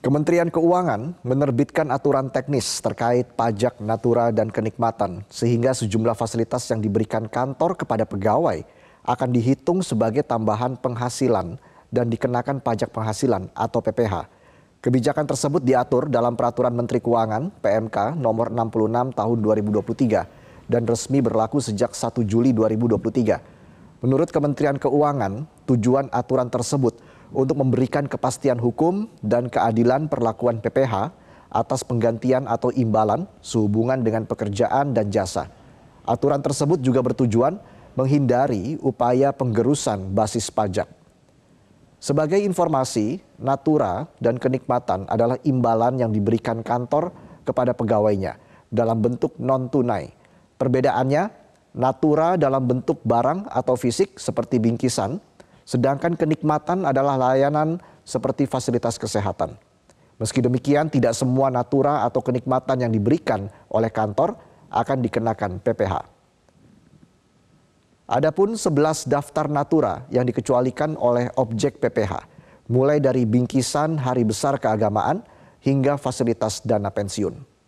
Kementerian Keuangan menerbitkan aturan teknis terkait pajak natura dan kenikmatan, sehingga sejumlah fasilitas yang diberikan kantor kepada pegawai akan dihitung sebagai tambahan penghasilan dan dikenakan pajak penghasilan atau PPh. Kebijakan tersebut diatur dalam Peraturan Menteri Keuangan PMK Nomor 66 Tahun 2023 dan resmi berlaku sejak 1 Juli 2023. Menurut Kementerian Keuangan, tujuan aturan tersebut – untuk memberikan kepastian hukum dan keadilan perlakuan PPH atas penggantian atau imbalan sehubungan dengan pekerjaan dan jasa. Aturan tersebut juga bertujuan menghindari upaya penggerusan basis pajak. Sebagai informasi, natura dan kenikmatan adalah imbalan yang diberikan kantor kepada pegawainya dalam bentuk non-tunai. Perbedaannya, natura dalam bentuk barang atau fisik seperti bingkisan Sedangkan kenikmatan adalah layanan seperti fasilitas kesehatan. Meski demikian, tidak semua natura atau kenikmatan yang diberikan oleh kantor akan dikenakan PPh. Adapun 11 daftar natura yang dikecualikan oleh objek PPh, mulai dari bingkisan hari besar keagamaan hingga fasilitas dana pensiun.